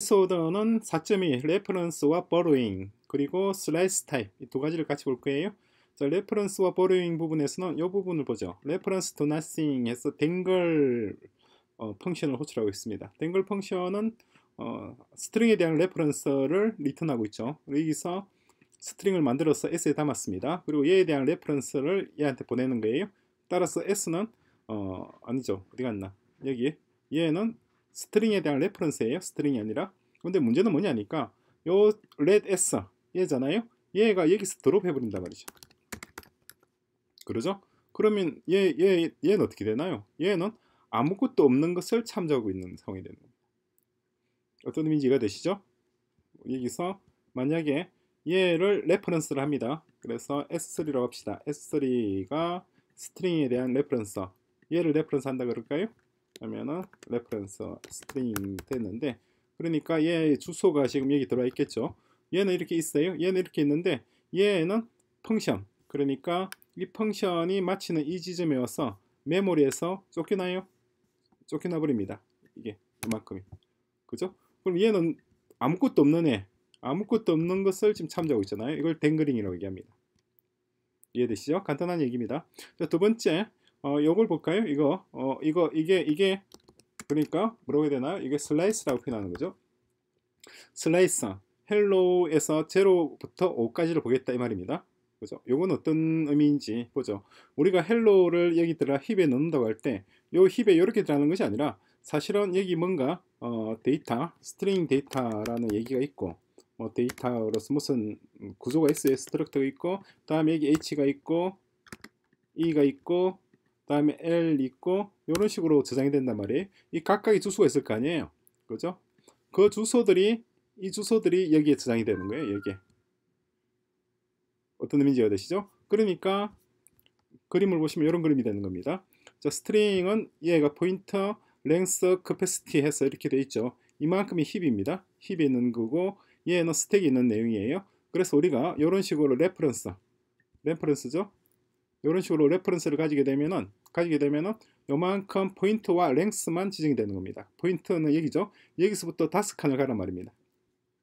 소드는4.2 레퍼런스와 버로잉 그리고 슬라이스 타입 이 두 가지를 같이 볼 거예요. 자, 레퍼런스와 버로잉 부분에서는 이 부분을 보죠. 레퍼런스 도나싱에서 댕글 어, 펑션을 호출하고 있습니다. 댕글 펑션은 어, 스트링에 대한 레퍼런스를 리턴하고 있죠. 여기서 스트링을 만들어서 S에 담았습니다. 그리고 얘에 대한 레퍼런스를 얘한테 보내는 거예요. 따라서 S는 어, 아니죠. 어디 갔나? 여기 얘는 스트링에 대한 레퍼런스예요. 스트링이 아니라. 근데 문제는 뭐냐니까 요 let s 얘잖아요. 얘가 여기서 드롭 해버린단 말이죠. 그러죠? 그러면 얘, 얘, 얘는 어떻게 되나요? 얘는 아무것도 없는 것을 참조하고 있는 상황이 되는 겁니다. 어떤 의미인지가 되시죠? 여기서 만약에 얘를 레퍼런스를 합니다. 그래서 S3라고 합시다. S3가 스트링에 대한 레퍼런스 얘를 레퍼런스 한다 그럴까요? 하면은 레퍼런서 스트링 됐는데 그러니까 얘 주소가 지금 여기 들어와 있겠죠 얘는 이렇게 있어요 얘는 이렇게 있는데 얘는 펑션 그러니까 이 펑션이 마치는 이 지점에 와서 메모리에서 쫓겨나요 쫓겨나 버립니다 이게 이만큼이 그죠 그럼 얘는 아무것도 없는 애 아무것도 없는 것을 지금 참조하고 있잖아요 이걸 댕그링이라고 얘기합니다 이해되시죠 간단한 얘기입니다 자, 두 번째 어, 요걸 볼까요? 이거, 어, 이거, 이게, 이게, 그러니까, 뭐라고 해야 되나요? 이게 슬라이스라고 표현하는 거죠. 슬라이스, 헬로에서 제로부터 5까지를 보겠다 이 말입니다. 그죠? 요건 어떤 의미인지 보죠. 우리가 헬로를 여기 들어 힙에 넣는다고 할 때, 요 힙에 이렇게 들어가는 것이 아니라, 사실은 여기 뭔가, 어, 데이터, 스트링 데이터라는 얘기가 있고, 뭐 데이터로서 무슨 구조가 있어요. 스트럭터가 있고, 다음에 여기 H가 있고, E가 있고, 그 다음에 L 있고 이런 식으로 저장이 된단 말이에요. 이 각각의 주소가 있을 거 아니에요. 그죠? 그 주소들이 이 주소들이 여기에 저장이 되는 거예요. 여기에. 어떤 의미인지 이해되시죠? 그러니까 그림을 보시면 이런 그림이 되는 겁니다. 자, 스트링은 얘가 포인터, 랭스, capacity 해서 이렇게 돼 있죠. 이만큼이 힙입니다. 힙이 있는 거고 얘는 스택이 있는 내용이에요. 그래서 우리가 이런 식으로 레퍼런스, 레퍼런스죠. 이런 식으로 레퍼런스를 가지게 되면은 가지게 되면은 요만큼 포인트와 랭스만 지정이 되는 겁니다. 포인트는 여기죠. 여기서부터 다섯 칸을 가란 말입니다.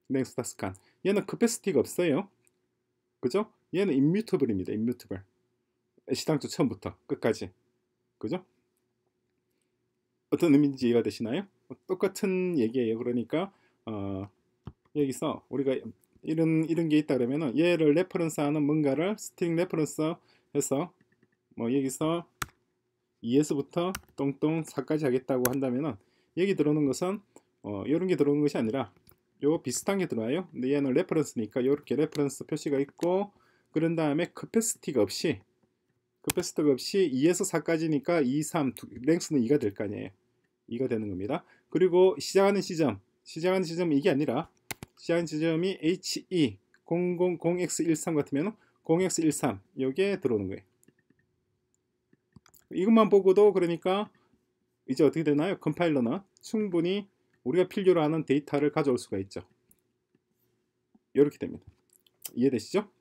랭스 다섯 칸. 얘는 c a 스 a c 없어요. 그죠? 얘는 인뮤 m 블입니다인뮤 m 블 시당초 처음부터 끝까지. 그죠? 어떤 의미인지 이해가 되시나요? 똑같은 얘기예요. 그러니까 어, 여기서 우리가 이런 이런 게 있다 그러면은 얘를 레퍼런스하는 뭔가를 스트링 레퍼런스 해서 뭐 여기서 2에서부터 똥똥 4까지 하겠다고 한다면은 여기 들어오는 것은 어, 이런 게 들어오는 것이 아니라 요 비슷한 게 들어와요. 근데 얘는 레퍼런스니까 이렇게 레퍼런스 표시가 있고 그런 다음에 커패스티가 없이 커패스티가 없이 2에서 4까지니까 2, 3, 랭스는 2가 될 거 아니에요. 2가 되는 겁니다. 그리고 시작하는 시점, 시작하는 시점이 이게 아니라 시작하는 시점이 HE000X13 같으면 0x13 여기에 들어오는 거예요. 이것만 보고도 그러니까 이제 어떻게 되나요? 컴파일러는 충분히 우리가 필요로 하는 데이터를 가져올 수가 있죠. 이렇게 됩니다. 이해되시죠?